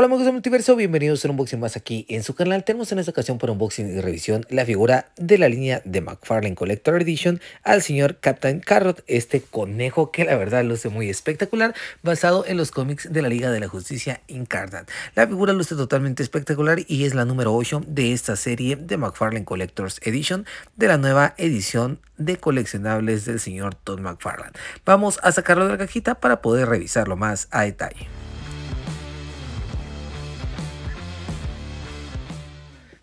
Hola amigos del multiverso, bienvenidos a un unboxing más aquí en su canal. Tenemos en esta ocasión por unboxing y revisión la figura de la línea de McFarlane Collector Edition al señor Captain Carrot, este conejo que la verdad luce muy espectacular, basado en los cómics de la Liga de la Justicia Incarnate. La figura luce totalmente espectacular y es la número 8 de esta serie de McFarlane Collectors Edition de la nueva edición de coleccionables del señor Todd McFarlane. Vamos a sacarlo de la cajita para poder revisarlo más a detalle.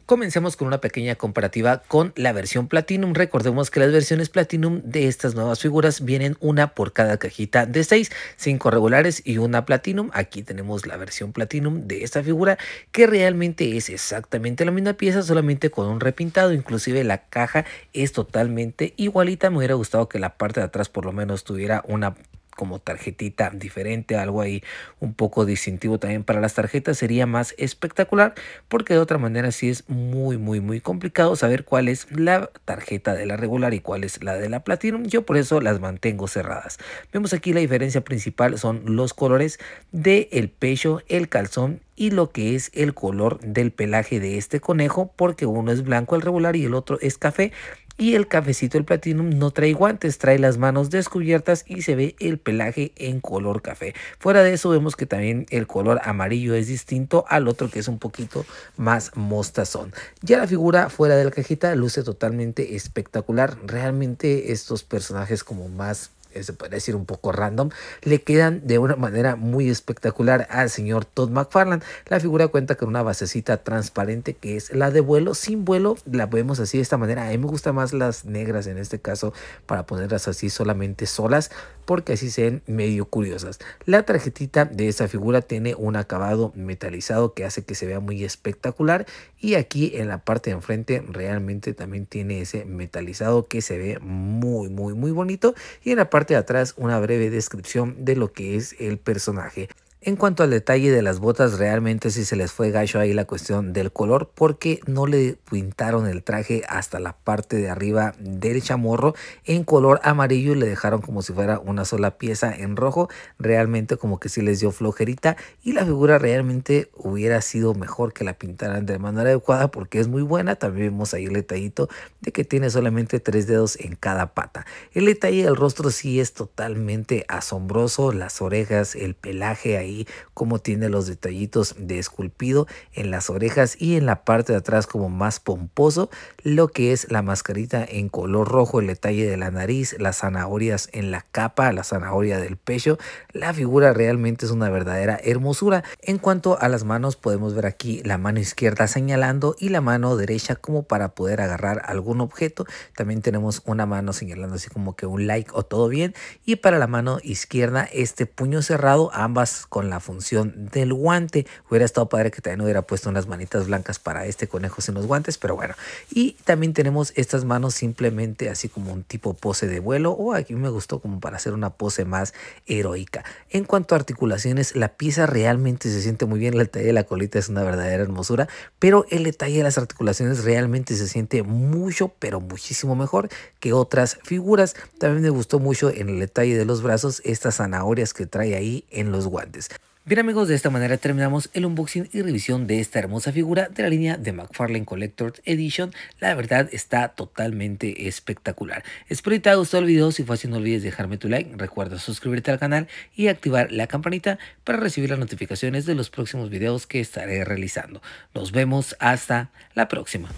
Comencemos con una pequeña comparativa con la versión Platinum. Recordemos que las versiones Platinum de estas nuevas figuras vienen una por cada cajita de 6, 5 regulares y una Platinum. Aquí tenemos la versión Platinum de esta figura que realmente es exactamente la misma pieza, solamente con un repintado. Inclusive la caja es totalmente igualita. Me hubiera gustado que la parte de atrás por lo menos tuviera una como tarjetita diferente, algo ahí un poco distintivo también para las tarjetas, sería más espectacular porque de otra manera sí es muy, muy, muy complicado saber cuál es la tarjeta de la regular y cuál es la de la Platinum. Yo por eso las mantengo cerradas. Vemos aquí la diferencia principal son los colores del el pecho, el calzón y lo que es el color del pelaje de este conejo porque uno es blanco el regular y el otro es café y el cafecito el Platinum no trae guantes, trae las manos descubiertas y se ve el pelaje en color café. Fuera de eso vemos que también el color amarillo es distinto al otro que es un poquito más mostazón. Ya la figura fuera de la cajita luce totalmente espectacular. Realmente estos personajes como más eh, se puede decir un poco random, le quedan de una manera muy espectacular al señor Todd McFarlane. La figura cuenta con una basecita transparente que es la de vuelo. Sin vuelo la vemos así de esta manera. A mí me gustan más las negras en este caso para ponerlas así solamente solas porque así se ven medio curiosas. La tarjetita de esta figura tiene un acabado metalizado que hace que se vea muy espectacular y aquí en la parte de enfrente realmente también tiene ese metalizado que se ve muy muy muy bonito y en la parte atrás una breve descripción de lo que es el personaje. En cuanto al detalle de las botas, realmente sí se les fue gacho ahí la cuestión del color porque no le pintaron el traje hasta la parte de arriba del chamorro en color amarillo y le dejaron como si fuera una sola pieza en rojo. Realmente como que sí les dio flojerita y la figura realmente hubiera sido mejor que la pintaran de manera adecuada porque es muy buena. También vemos ahí el detallito de que tiene solamente tres dedos en cada pata. El detalle del rostro sí es totalmente asombroso, las orejas, el pelaje ahí como tiene los detallitos de esculpido en las orejas y en la parte de atrás como más pomposo, lo que es la mascarita en color rojo, el detalle de la nariz, las zanahorias en la capa, la zanahoria del pecho, la figura realmente es una verdadera hermosura. En cuanto a las manos podemos ver aquí la mano izquierda señalando y la mano derecha como para poder agarrar algún objeto. También tenemos una mano señalando así como que un like o todo bien y para la mano izquierda este puño cerrado ambas con la función del guante. Hubiera estado padre que también hubiera puesto unas manitas blancas para este conejo sin los guantes, pero bueno. Y también tenemos estas manos simplemente así como un tipo pose de vuelo o aquí me gustó como para hacer una pose más heroica. En cuanto a articulaciones, la pieza realmente se siente muy bien, el detalle de la colita es una verdadera hermosura, pero el detalle de las articulaciones realmente se siente mucho, pero muchísimo mejor que otras figuras. También me gustó mucho en el detalle de los brazos estas zanahorias que trae ahí en los guantes. Bien amigos, de esta manera terminamos el unboxing y revisión de esta hermosa figura de la línea de McFarlane Collector's Edition. La verdad está totalmente espectacular. Espero que te haya gustado el video, si fue así no olvides dejarme tu like, recuerda suscribirte al canal y activar la campanita para recibir las notificaciones de los próximos videos que estaré realizando. Nos vemos hasta la próxima.